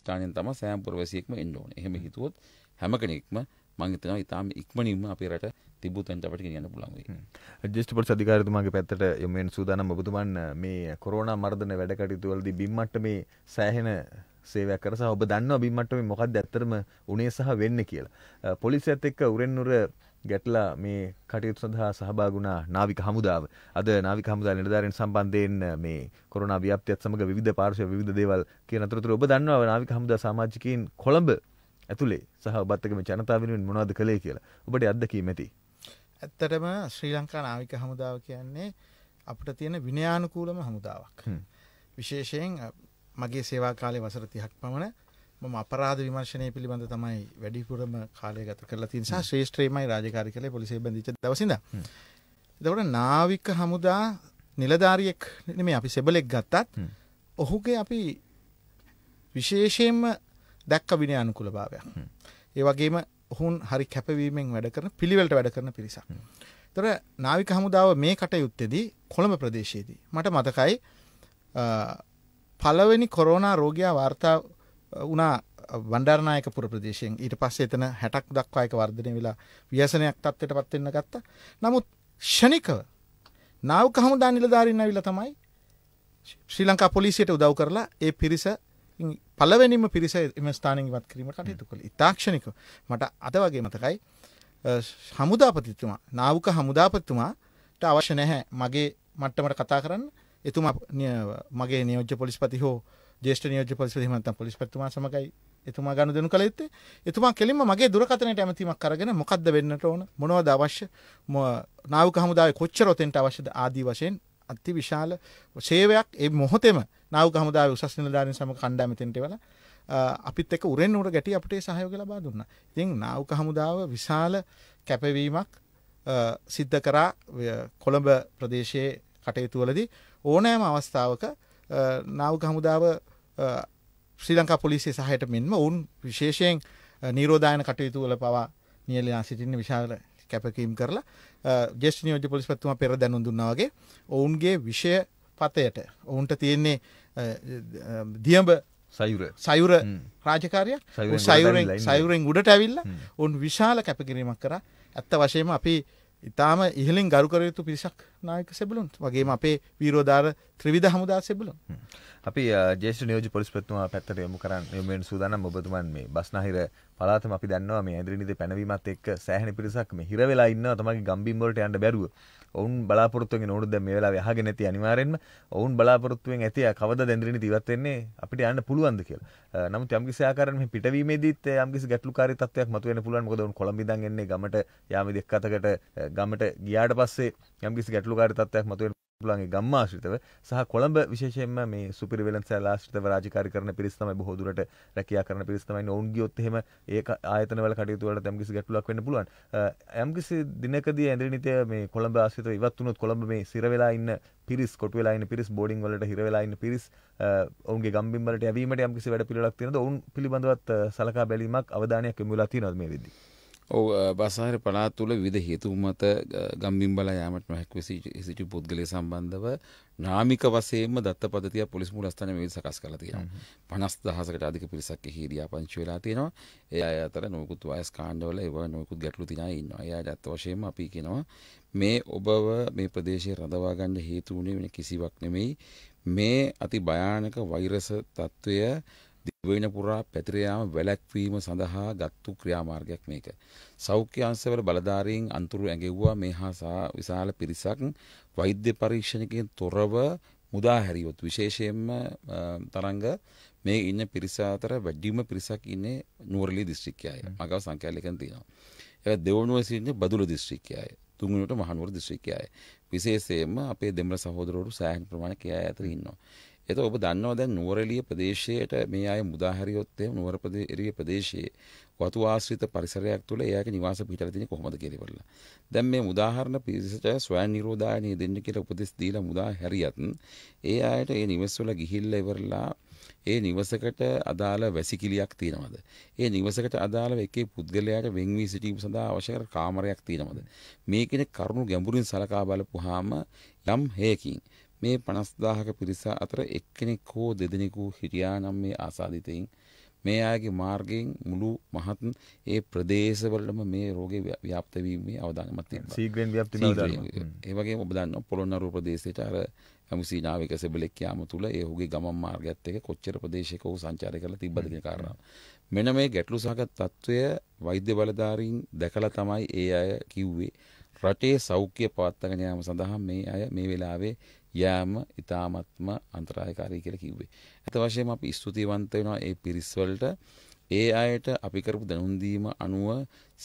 ස්ථානයෙන් තම සෑම් පුරවැසියෙක්ම එන්න ඕනේ. එහෙම හිතුවොත් හැම කෙනෙක්ම මං හිතනවා ඉතාම ඉක්මනින්ම අපේ රට තිබූ තැන්ටපට ගෙනියන්න පුළුවන් වෙයි. ජස්ටිපොල් අධිකාරිතුමාගේ පැත්තට යොමු වෙන සූදානම් ඔබතුමන් මේ කොරෝනා මර්ධන වැඩ කටයුතු වලදී බිම්මට්ට මේ සෑහෙන සේවයක් කරස ඔබ දන්න බිම්මට්ටම මොකක් ඇත්තරම උනේ සහ වෙන්න කියලා. පොලිසියත් එක්ක උරෙන්නුර ගැටලා මේ කටයුතු සඳහා සහභාගුණා නාවික හමුදාව අද නාවික හමුදා නිලධාරීන් සම්බන්ධයෙන් මේ කොරෝනා ව්‍යාප්තියත් සමග විවිධ පාර්ශ්ව විවිධ දේවල් කියන අතරතුර ඔබ දන්නවා නාවික හමුදා සමාජිකයින් කොළඹ ඇතුලේ සහ ඔබත් එක්ක මේ ජනතාව වෙනුවෙන් මොනවද කළේ කියලා ඔබට අත්දැකීම් ඇති ඇත්තටම ශ්‍රී ලංකා නාවික හමුදාව කියන්නේ අපිට තියෙන විනයානුකූලම හමුදාවක් විශේෂයෙන් මගේ සේවා කාලේ වසර 30ක් පමණ මම අපරාධ විමර්ශනය පිළිබඳ තමයි වැඩිපුරම කාලය ගත කරලා තියෙන නිසා ශ්‍රේෂ්ඨයමයි රාජකාරී කළේ පොලිසිය බැඳිච්ච දවසේ ඉඳන්. එතකොට නාවික හමුදා නිලධාරියෙක් නෙමෙයි අපි සෙබලෙක් ගත්තත් ඔහුගේ අපි විශේෂයෙන්ම දැක්ක විනය අනුකූලභාවයක්. ඒ වගේම ඔහුන් හරි කැපවීමෙන් වැඩ කරන පිළිවෙලට වැඩ කරන පිරිසක්. එතකොට නාවික හමුදාව මේ කටයුත්තේදී කොළඹ ප්‍රදේශයේදී මට මතකයි පළවෙනි කොරෝනා රෝගියා වාර්තා වනා වන්ඩර්නායක පුර ප්‍රදේශයෙන් ඊට පස්ස එතන හැටක් දක්වායක වර්ධනය වෙලා ව්‍යසනයක් තත්වට පත්වෙන්න ගත්ත නමුත් ෂණිකව නාවක හමුදා නිලධාරන්න විල තමයි ශ්‍රී ලංකා පොලිසියට උදව් කරලා ඒ පිරිස පලවැනිම පිරිස එම ස්ථානින් වත් කිරීම කටයුතු කළ ඉතාක්ෂණික මට අත වගේ මතකයි හමුදාපතිතුමා නාවක හමුදාපතිතුමාට අවශ්‍ය නැහැ මගේ මට්ටමට කතා කරන්න එතුමා මගේ නියෝජ්‍ය පොලිස්පති හෝ ජේෂ්ඨ නියෝජ්‍ය පොලිසිය එහෙම නැත්නම් පොලිස්පතිතුමා සමගයි එතුමා ගනුදෙනු කළ යුත්තේ. එතුමා කෙලින්ම මගේ දුරකථනයට ඇමතීමක් අරගෙන මොකද්ද වෙන්නට ඕන මොනවද අවශ්‍ය නාවික හමුදාවේ කොච්චර ඔතෙන්ට අවශ්‍යද ආදී වශයෙන් අති විශාල සේවයක් ඒ මොහොතේම නාවික හමුදාවේ උසස් නිලධාරීන් සමග කණ්ඩායම එතෙන්ට වෙලා අපිත් එක්ක උරෙන් උර ගැටි අපිට සහයෝගය ලබා දුන්නා. ඉතින් නාවික හමුදාව විශාල කැපවීමක් සිද්ධ කරා කොළඹ ප්‍රදේශයේ කටයුතුවලදී ඕනෑම අවස්ථාවක නාවික හමුදාව ශ්‍රී ලංකා පොලිසිය සහයට මෙන්ම ඔවුන් විශේෂයෙන් නීරෝධායන කටයුතු වල පවා නියලයා සිටින්න විශාල කැපකීම් කරලා ජෙස් නියෝජ පොලිස්පත්තුම පෙර දැනුම් දුන්නාවගේ ඔවුන්ගේ විෂය පතයට ඔවුන්ට තියෙන්නේ දියඹ සයුර සයුර රාජකාරයක් සයුරෙන් සයුරෙන් උඩට ඇවිල්ලා උන් විශාල කැපකිරීමක් කර ඇත්ත වශයෙන්ම අපි ඉතාම ඉහලින් ගරුකරයුතු පිරිසක් නායක සෙබලුන් වගේ අපේ වීරෝධාර ත්‍රවිධ හමුදා සෙබලුන් අපි ජේෂ නියෝජ පොලිස්පත්තුමා පැත්තට යොමු කරන්න යොමෙන් සූදානම් ඔබතුමන් මේ බස්නාහිර පලාතම අපි දන්නවා මේ ඇදිරිනිද පැනවීමත් එක්ක සෑහෙන පිරිසක් මේ හිර වෙලා ඉන්නවා තමයි ගම්බිම් වලට යන්න බැරුව ඔවුන් බලාපොරත්තුවෙන් නොුද මේලා යහග නැති අනිවාරෙන්ම ඔවුන් බලාපොරත්තුවෙන් ඇති කවද දැදරනි තිවත්වෙන්නේ අපිට යන්න පුළුවන්ද කියල් නම යම්කිසාකරම පිටවීමේදීත් යම්කි ගැටලුකාරි තත්වයක් මතුවෙන පුළුවන් ගොදවන් කොළඹිදන්න්නේ ගමට යාමි දෙක් අතකට ගමට ගියාට පස්සේ යම්කිසි ගැටලුකාරි තත්වයක් මතුවෙන පුළන්ගේ ගම්මාශ්‍රිතව සහ කොළඹ විශේෂයෙන්ම මේ සුපිරිවෙලන් සෑලාශ්‍රිතව රාජකාරි කරන පිරිස් තමයි බොහෝ දුරට රැකියා කරන පිරිස් තමයි ඔවුන් ගියොත් එහෙම ඒ ආයතනවල කටයුතු වලට යම්කිසි ගැටලුවක් වෙන්න පුළුවන් යම්කිසි දිනකදී ඇඳිරි නිතය මේ කොළඹ ආශ්‍රිතව ඉවත් වුණොත් කොළඹ මේ සිර වෙලා ඉන්න පිරිස් කොටු වෙලා ඉන්න පිරිස් බෝඩින් වලට හිර වෙලා ඉන්න පිරිස් ඔවුන්ගේ ගම්බිම් වලට යැවීමට යම්කිසි වැඩ පිළිවෙලක් තියෙනද ඔවුන් පිළිබඳවත් සලකා බැලීමක් අවධානයක් යොමු වෙලා තියෙනවද මේ වෙද්දී ඔව බසාහර පලාත් තුළ විද හේතුමත ගම්බින් බලා යාමට නොහැක් සිටි පුද්ගලය සම්බන්ධව නාමික වසේම දත්ත පදතිය පොලිස් මුලස්ථාන වේද සකස් කළ තියෙනවා පනස් දහසකට අධික පිරිසක් හිරියා පංච වෙලා තියෙනවා ඒ අය අතර නොකුත් වයස් කාණ්ඩවල ඒව නොකුත් ගැටලු තිනා ඉන්නවා එයා දත්ත වශයෙන්ම අපි කියනවා මේ ඔබව මේ ප්‍රදේශයේ රඳවා ගන්න හේතු වුණේ කිසිවක් නෙමෙයි මේ අති භයානක වෛරස తত্ত্বය දිවයින පුරා පැතිර යාම වැළැක්වීම සඳහා ගත්තු ක්‍රියාමාර්ගයක් මේක. සෞඛ්‍ය අංශවල බලධාරීන් අන්තරු ඇඟෙව්වා මේ හා විශාල පිරිසක් වෛද්‍ය පරීක්ෂණකින් තොරව මුදා හැරියොත් විශේෂයෙන්ම තරංග මේ ඉන්න පිරිස අතර වැඩිම පිරිසක් ඉන්නේ නුවරලි දිස්ත්‍රික්කයයි. මගව සංඛ්‍යාලකෙන් තියෙනවා. ඒ දෙවනුව සිටින්නේ බදුල දිස්ත්‍රික්කයයි. තුන්වෙනිවට මහනුවර දිස්ත්‍රික්කයයි. විශේෂයෙන්ම අපේ දෙමළ සහෝදරවරු සෑහෙන ප්‍රමාණයක් එයා අතර ඉන්නවා. එත ඔබ දන්නවා දැන් නුවරලිය ප්‍රදේශයට මේ අය මුදාහැරියොත් එහෙම නුවර ප්‍රදේශීය ප්‍රදේශයේ වතු ආශ්‍රිත පරිසරයක් තුළ එයාගේ නිවාස පිටලා තියෙන්නේ කොහොමද කියලා බලලා. දැන් මේ උදාහරණ පිරිසට ස්වයං නිරෝධායනිය දෙන්න කියලා උපදෙස් දීලා මුදාහැරියත් ඒ අයට ඒ නිවෙස් වල ගිහිල්ලා ඉවරලා ඒ නිවසකට අදාළ වැසිකිලියක් තියෙනවද? ඒ නිවසකට අදාළව එකේ පුද්ගලයාට වෙන් වී සිටීම සඳහා අවශ්‍ය කාමරයක් තියෙනවද? මේ කෙනෙක් කරුණු ගැඹුරින් සලකා බලපුවාම යම් හේකින් මේ 50000ක පිරිස අතර එක්කෙනෙක් හෝ දෙදෙනෙකු හිටියා නම් මේ ආසාදිතයින් මේ අයගේ මාර්ගයෙන් මුළු මහත් ඒ ප්‍රදේශවලම මේ රෝගේ ව්‍යාප්ත වීමේ අවධානයමත් තියෙනවා. සීග්‍රෙන් ව්‍යාප්ත වීම. ඒ වගේම ඔබ දන්නවා පොළොන්නරුව ප්‍රදේශයට අර ඇමුසීනාවික සෙබලෙක් යාම තුල ඒ ඔහුගේ ගමන් මාර්ගයත් එක්ක කොච්චර ප්‍රදේශයක ඔහු සංචාරය කරලා තිබ්බද කියන කාරණාව. මෙන්න මේ ගැටලු සහගත తত্ত্বය වෛද්‍ය බලධාරීන් දැකලා තමයි ඒ අය කිව්වේ රටේ සෞඛ්‍ය පවත්වාගෙන යාම සඳහා මේ අය මේ වෙලාවේ යෑම ඉතාමත්ම අන්තරායකාරී කියලා කිව්වේ. ඇත වශයෙන්ම අපි ස්තුතිවන්ත වෙනවා ඒ පිරිස්වලට ඒ අයට අපි කරපු දැනුම් දීම අනුව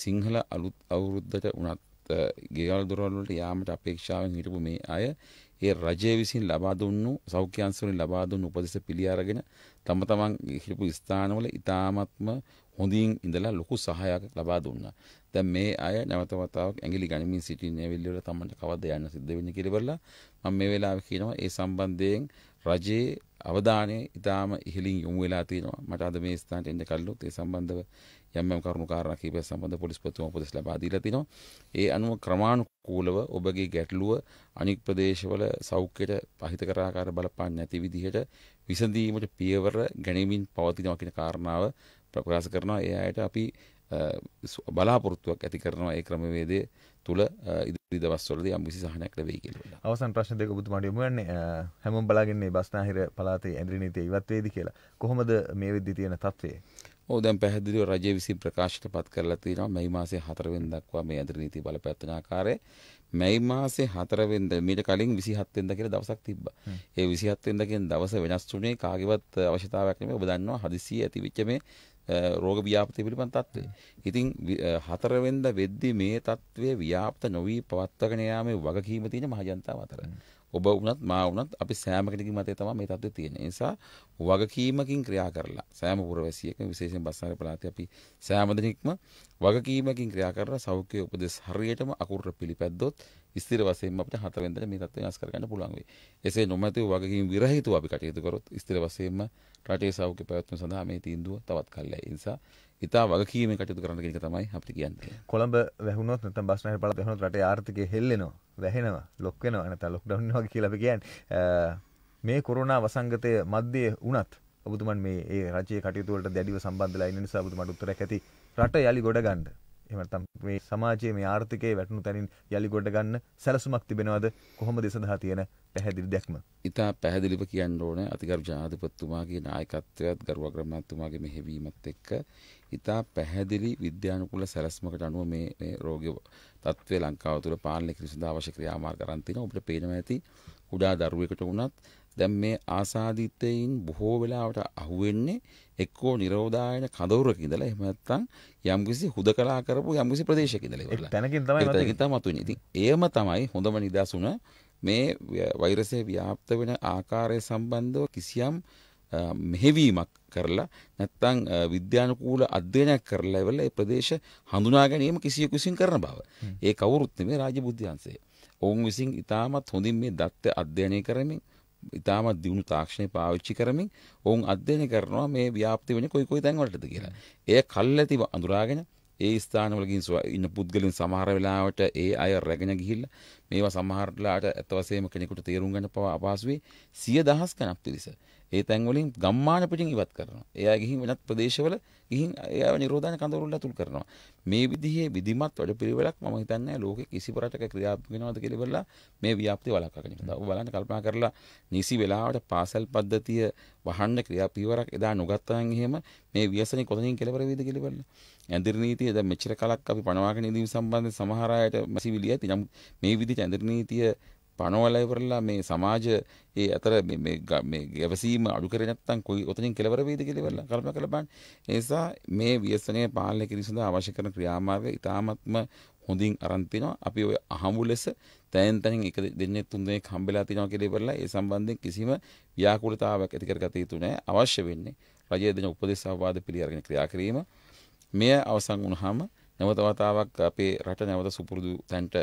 සිංහල අලුත් අවුරුද්දට උනත් ගෙවල් දොරවල් වලට යාමට අපේක්ෂාවෙන් හිටපු මේ අය ඒ රජය විසින් ලබා දුන්නු සෞඛ්‍ය අංශවලින් ලබා දුන්නු උපදෙස් පිළි අරගෙන තම තමන් හිටපු ස්ථානවල ඉතාමත්ම හොඳින් ඉඳලා ලොකු සහයක් ලබා දුන්නා. දැන් මේ අය නැවත වතාවක් ඇඟිලි ගනිමින් සිටින ඇවිල්ලි වල තමන්ට කවද යන්න සිද්ධ වෙන්නේ කියලා බලලා මම මේ වෙලාවේ කියනවා ඒ සම්බන්ධයෙන් රජයේ අවධානය ඉතාම ඉහලින් යොමු වෙලා තියෙනවා. මට අද මේ ස්ථානට එන්න කලිනුත් ඒ සම්බන්ධව යම් යම් කරුණු කාරණා කීපයක් සම්බන්ධ පොලිස්පතිතුමා උපදෙස් ලබා දීලා තිනවා. ඒ අනුව ක්‍රමානුකූලව ඔබගේ ගැටලුව අනික් ප්‍රදේශවල සෞඛ්‍යයට අහිතකර ආකාර බලපාන්නේ නැති විදිහට විසඳීමට පියවර ගැනීමෙන් පවතිනවා කියන කාරණාව ප්‍රකාශ කරනවා ඒ අයට අපි බලාපොරොත්තුවක් ඇති කරනවා ඒ ක්‍රමවේදය තුළ ඉදිරි දවස්වලදී යම් කිසි සහනයක් ලැබෙයි කියලා. අවසන් ප්‍රශ්න දෙක ඔබතුමාට යොමු වෙන්නේ හැමෝම බලාගන්නේ බස්නාහිර පළාතේ ඇඳිරි නීතිය ඉවත් වේද කියලා. කොහොමද මේ වෙද්දී තියෙන තත්ත්වය? ඔව් දැන් පැහැදිලිව රජය විසින් ප්‍රකාශයට පත් කරලා තියෙනවා මේ මාසේ 4 වෙනිදා දක්වා මේ ඇඳිරි නීතිය බලපෑත්වන ආකාරය මැයි මාසේ හතරවෙන්ද මීට කලින් විසිහත්වෙන්ද කියල දවසක් තිබ ඒ විසිහත්වෙන්ද කියෙන් දවස වෙනස් වුනේ කාගවත් අවශ්‍යතාවක්නේ ඔබ දන්නවා හදිසිය ඇති විච්ච මේ රෝග ව්‍යාපතය පිළිබඳ තත්ත්වය. ඉතින් හතරවෙන්ද වෙද්දි මේ තත්ත්වය ව්‍යාප්ත නොවී පවත්වාගෙන යාමේ වගකීම තියෙන මහජනතාව අතර. ඔබ වුණත් මා වුණත් අපි සෑම කෙනෙකුගේ මතය තමයි මේ තත්ත්වය තියෙන්නේ. ඒ නිසා වගකීමකින් ක්‍රියා කරලා සෑම පුරවැසියෙක්ම විශේෂයෙන් බස්සාර පළාතේ අපි සෑම දෙනෙක්ම වගකීමකින් ක්‍රියා කරලා සෞඛ්‍ය උපදෙස් හරියටම අකුරට පිළිපැද්දොත් ස්ථිර වශයෙන්ම අපිට හතර වෙනිදා මේ තත්ත්වය වෙනස් කරගන්න පුළුවන් වෙයි. එසේ නොමැතිව වගකීම් විරහිතව අපි කටයුතු කරොත් ස්ථිර වශයෙන්ම රටේ සෞඛ්‍ය පැවැත්ම සඳහා මේ තීන්දුව තවත් කල්යයි. ඒ නිසා ඉතා වගකීමෙන් කටයුතු කරන්න කියන එක තමයි අපිට කියන්නේ. කොළඹ වැහුණොත් නැත්නම් බස් නැහැර පළාත වැහුණොත් රටේ ආර්ථිකය හෙල්ලෙනවා, වැහෙනවා, ලොක් වෙනවා නැත්නම් ලොක්ඩවුන් වගේ කියලා අපි කියන්නේ. මේ කොරෝනා වසංගතය මැද්දේ වුණත් ඔබතුමන් මේ ඒ රජයේ කටයුතු වලට දැඩිව සම්බන්ධලා ඉන්න නිසා ඔබතුමන්ට උත්තරයක් ඇති. රට යලි ගොඩ ගන්න එමටම් මේ සමාජයේ මේ ආර්ථිකයේ වැටනු තැනින් යළි ගොඩ ගන්න සැලසුමක් තිබෙනවද කොහොම දෙසඳහා තියෙන පැහැදිලි දැක්ම. ඉතා පැහැදිලිව කියන්න ඕන අතිකරු ජාධිපත්තුමාගේ නායකත්වයත් ගරුවග්‍රමත්තුමාගේ මෙහෙවීමත් එක්ක ඉතා පැහැදිලි විද්‍යානුකුල සැලස්මකට අනුව මේ රෝග තත්වය ලංකාව තුළ පාලනය කිරිසඳ අවශ්‍ය ක්‍රියාමාර්ග කරන් තියෙනවා. ඔබට පේනවා ඇති කුඩා දරුවෙකුට වුණත් දැන් මේ ආසාදිතයෙන් බොහෝ වෙලාවට අහුවෙන්නේ එක්කෝ නිරෝධායන කඳවුරක ඉඳලා එහෙම නැත්නම් යම්කිසි හුදකලා කරපු යම්කිසි ප්‍රදේශයක ඉඳලා ඉවරලා. තැනකින් තමයි තැනකින් තමයි මතුවෙන්නේ. ඉතින් ඒම තමයි හොඳම නිදසුන මේ වෛරසය ව්‍යාප්ත වෙන ආකාරය සම්බන්ධව කිසියම් මෙහෙවීමක් කරලා නැත්තං විද්‍යානුකූල අධ්‍යයනයක් කරලා ඉවරලා ඒ ප්‍රදේශ හඳුනා ගැනීම කිසියෙකු විසින් කරන බව. ඒ කවුරුත් නෙමෙයි රාජ්‍ය බුද්ධියන්සේ. ඔවුන් විසින් ඉතාමත් හොඳින් මේ දත්ත අධ්‍යයනය කරමින් ඉතාමත් දියුණු තාක්ෂණය පාවිච්චි කරමින් ඔවුන් අධ්‍යයනය කරනවා මේ ව්‍යාප්ති වෙන කොයි කොයි තැන්වලටද කියලා. එය කල්ැතිව අඳුරාගෙන ඒ ස්ථානවල ඉන්න පුද්ගලින් සමහර වෙලාවට ඒ අය රැගෙන ගිහිල්ලා මේවා සමහරట్లాට ඇත්ත වශයෙන්ම කෙනෙකුට තේරුම් ගන්න පවා අපහසු වෙයි 100 දහස් ගණක් පිරිස. ඒ තැන් වලින් ගම්මාන පිටින් ඉවත් කරනවා. එයා ගිහින් වෙනත් ප්‍රදේශවල ගිහින් එයාව නිරෝධායන කඳවුරුල්ල අතුල් කරනවා. මේ විදිහේ විධිමත් වැඩපිළිවෙලක් මම හිතන්නේ ලෝකෙ කිසි රටක ක්‍රියාත්මක වෙනවද කියලා බලලා මේ ව්‍යාප්තිය වළක්වාගෙන ඉන්නවා. ඔබ බලන්න කල්පනා කරලා නිසි වෙලාවට පාසල් පද්ධතිය වහන්න ක්‍රියාපීවරක් එදා නොගත්තා නම් එහෙම මේ ව්‍යසනය කොතනින් කෙලවර වේද කියලා බලන්න. ඇඳිරි නීතිය දැන් මෙච්චර කලක් අපි පණවාගෙන ඉදීම සම්බන්ධයෙන් සමහර අයට මැසිවිලි ඇති. නමුත් මේ විදිහට ඇඳිරි නීතිය පනෝවලා ඉවරලා මේ සමාජ ඒ අතර මේ මේ ගැවසීම අඩු කරේ නැත්නම් කොයි ඔතනින් කෙලවර වේද කියලා ඉවරලා කල්පනා කරලා බලන්න. ඒ නිසා මේ ව්‍යසනය පාලනය කිරීම සඳහා අවශ්‍ය කරන ක්‍රියාමාර්ග ඉතාමත්ම හොඳින් අරන් තිනවා. අපි ඔය අහඹු ලෙස තැන් තැන් එක දෙන්නේ තුන් දෙනෙක් හම්බෙලා තිනවා කියලා ඉවරලා ඒ සම්බන්ධයෙන් කිසිම ව්‍යාකූලතාවයක් ඇති කරගත යුතු නැහැ. අවශ්‍ය වෙන්නේ රජයේ දෙන උපදේශ අවවාද පිළිඅරගෙන ක්‍රියා කිරීම. මෙය අවසන් වුණාම නැවත වතාවක් අපේ රට නැවත සුපුරුදු තැන්ට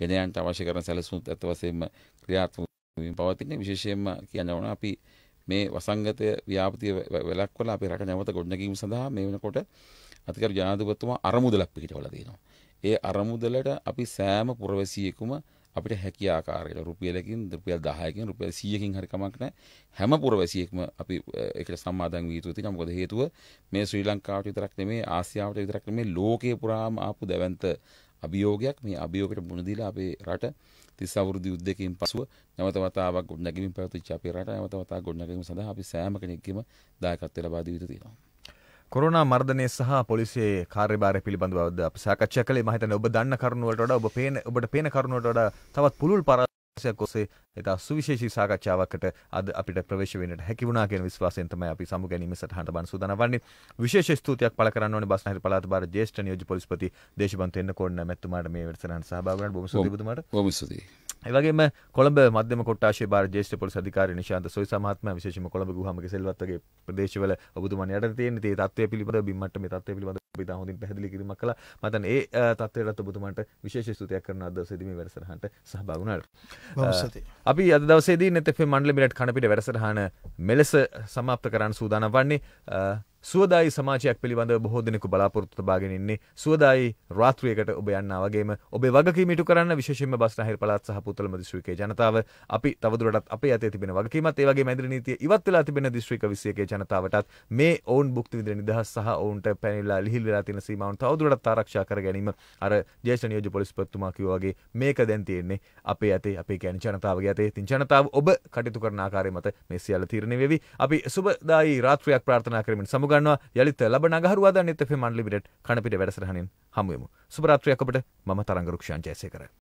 ගෙනයන්ට අවශ්‍ය කරන සැලසුත් ඇතවසෙන්ම ක්‍රියාත්මකින් පවතින්නේ විශේෂයෙන්ම කියන්න ඕන අපි මේ වසංගතය ව්‍යාපතිය වෙලක් වල අපේ රට නැවත ගොඩනැගීම සඳහා මේ වෙනකොට අතිකරු ජනාධිපතිතුමා අරමුදලක් පිටවලා තියෙනවා. ඒ අරමුදලට අපි සෑම පුරවැසියෙකුම අපිට හැකි ආකාරයට රුපියලකින් රුපියල් 10කින් රුපියල් 100කින් හරි කමක් නැහැ හැම පුරවැසියෙක්ම අපි ඒකට සම්මාදන් විය යුතු තියෙනවා මොකද හේතුව මේ ශ්‍රී ලංකාවට විතරක් නෙමෙයි ආසියාවට විතරක් නෙමෙයි ලෝකේ පුරාම ආපු දැවැන්ත අභියෝගයක් මේ අභියෝගයට මුහුණ දීලා අපේ රට තිස් අවුරුදු යුද්ධකින් පසුව නැවත වතාවක් ගොඩනැගීමක් පැවතිච්ච අපේ රට නැවත වතාවක් ගොඩනැගීම සඳහා අපි සෑම කෙනෙක්ගේම දායකත්වය ලබා දී යුතු තියෙනවා කොරනා මර්ධනය සහ පොලිසිේ කාර්යභාරය පිළිබඳව අප සාකච්ඡා කළේ මහිතන ඔබ දන්න කරුණුවට වඩා ඔබ පේන ඔබට පේන කරුණුවට වඩා තවත් පුළුල් පරාසයක් ඔස්සේ ඉතා සුවිශේෂී සාකච්ඡාවකට අද අපිට ප්‍රවේශ වෙන්නට හැකි වුණා කියන විශ්වාසයෙන් තමයි අපි සමු ගැනීම සටහනට බන් සූදානම් වන්නේ විශේෂ ස්තුතියක් පළ කරන්න ඕනේ බස්නාහිර පළාත බාර ජ්‍යෙෂ්ඨ නියෝජ්‍ය පොලිස්පති දේශබන්ත එන්නකෝන් මැතිතුමාට මේ වැඩසටහන සහභාගී වුණාට බොහොම ස්තුතියි ඔබතුමාට බොහොම ස්තුතියි ඒවගේම කොළඹ මධ්‍යම කොට්ටාශය බාර ජේෂ්ඨ පොලිස් අධිකාරී නිශාන්ත සොයිසා මහත්මයා විශේෂයෙන්ම කොළඹ ගුහාමගේ සෙල්වත් වගේ ප්‍රදේශවල ඔබතුමන් යට තියෙන තේ තත්ත්වය පිළිබඳව බිම්මට්ට මේ තත්ත්වය පිළිබඳව අපි ඉතා හොඳින් පැහැදිලි කිරීමක් කළා මම හිතන්නේ ඒ තත්ත්වයටත් ඔබතුමන්ට විශේෂ ස්තුතියක් කරන අද දවසේදී මේ වැඩසටහනට සහභාගී වුණාට අපි අද දවසේදී net fm මණ්ඩල මිලට කණපිට වැඩසටහන මෙලෙස සමාප්ත කරන්න සූදානම් වන්නේ සුවදායි සමාජයක් පිළිබඳව බොහෝ දෙනෙකු බලාපොරොත්තු තබාගෙන ඉන්නේ සුවදායි රාත්‍රියකට ඔබ යන්නා වගේම ඔබේ වගකීම ඉටු කරන්න විශේෂයෙන්ම බස්නාහිර පළාත් සහ පුතලම දිස්ත්‍රික්කයේ ජනතාව අපි තවදුරටත් අපේ අතේ තිබෙන වගකීමත් ඒ වගේම ඇඳිරි නීතිය ඉවත් වෙලා තිබෙන දිස්ත්‍රික්ක 21 ජනතාවටත් මේ ඔවුන් භුක්ති විඳින නිදහස් සහ ඔවුන්ට පැනවිලා ලිහිල් වෙලා තියෙන සීමාවන් තවදුරටත් ආරක්ෂා කර ගැනීම අර ජේෂ්ඨ නියෝජ්‍ය පොලිස්පතිතුමා කිව්වා වගේ මේක දැන් තියෙන්නේ අපේ අතේ අපේ කියන්නේ ජනතාවගේ අතේ ඉතින් ජනතාව ඔබ කටයුතු කරන ආකාරය මත මේ සියල්ල තීරණය වෙවි අපි සුබදායි රාත්‍රියක් ප්‍රාර්ථනා කරමින් සමග යොමු ගන්නවා යළිත් ලබන අඟහරුවාදා නෙත් FM අන්ලිමිටඩ් කණපිට වැඩසටහනින් හමු වෙමු. සුබ රාත්‍රියක් ඔබට මම තරංග රුක්ෂාන් ජයසේකර.